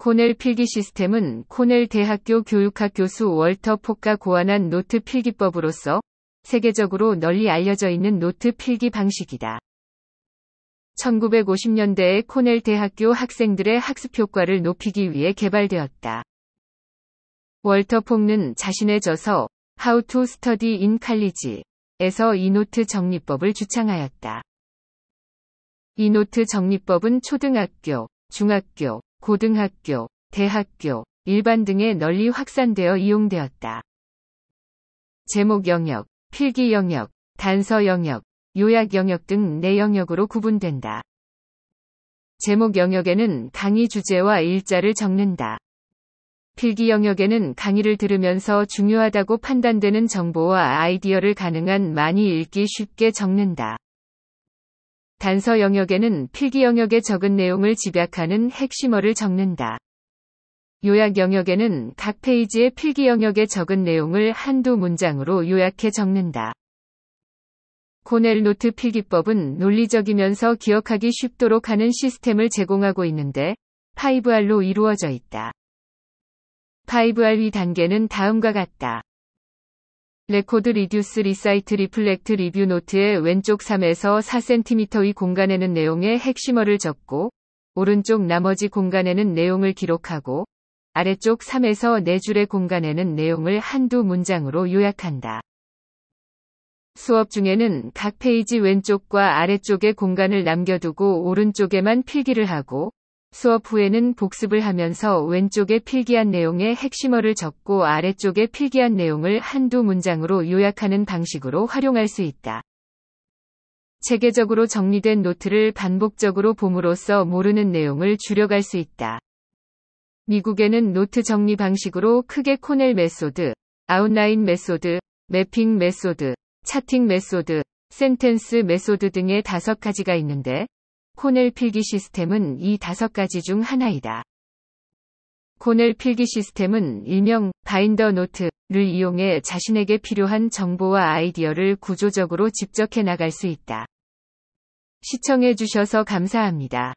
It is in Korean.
코넬 필기 시스템은 코넬 대학교 교육학 교수 월터 폭가 고안한 노트 필기법으로서 세계적으로 널리 알려져 있는 노트 필기 방식이다. 1950년대에 코넬 대학교 학생들의 학습 효과를 높이기 위해 개발되었다. 월터 폭는 자신의 저서 How to Study in College에서 이 노트 정리법을 주창하였다. 이 노트 정리법은 초등학교, 중학교, 고등학교, 대학교, 일반 등에 널리 확산되어 이용되었다. 제목 영역, 필기 영역, 단서 영역, 요약 영역 등4 영역으로 구분된다. 제목 영역에는 강의 주제와 일자를 적는다. 필기 영역에는 강의를 들으면서 중요하다고 판단되는 정보와 아이디어를 가능한 많이 읽기 쉽게 적는다. 단서 영역에는 필기 영역에 적은 내용을 집약하는 핵심어를 적는다. 요약 영역에는 각 페이지의 필기 영역에 적은 내용을 한두 문장으로 요약해 적는다. 코넬 노트 필기법은 논리적이면서 기억하기 쉽도록 하는 시스템을 제공하고 있는데 5R로 이루어져 있다. 5R 위 단계는 다음과 같다. 레코드 리듀스 리사이트 리플렉트 리뷰 노트의 왼쪽 3에서 4cm의 공간에는 내용의 핵심어를 적고 오른쪽 나머지 공간에는 내용을 기록하고 아래쪽 3에서 4줄의 공간에는 내용을 한두 문장으로 요약한다. 수업 중에는 각 페이지 왼쪽과 아래쪽에 공간을 남겨두고 오른쪽에만 필기를 하고 수업 후에는 복습을 하면서 왼쪽에 필기한 내용의 핵심어를 적고 아래쪽에 필기한 내용을 한두 문장으로 요약하는 방식으로 활용할 수 있다. 체계적으로 정리된 노트를 반복적으로 봄으로써 모르는 내용을 줄여갈 수 있다. 미국에는 노트 정리 방식으로 크게 코넬 메소드, 아웃라인 메소드, 매핑 메소드, 차팅 메소드, 센텐스 메소드 등의 다섯 가지가 있는데 코넬 필기 시스템은 이 다섯 가지 중 하나이다. 코넬 필기 시스템은 일명 바인더 노트를 이용해 자신에게 필요한 정보와 아이디어를 구조적으로 집적해 나갈 수 있다. 시청해주셔서 감사합니다.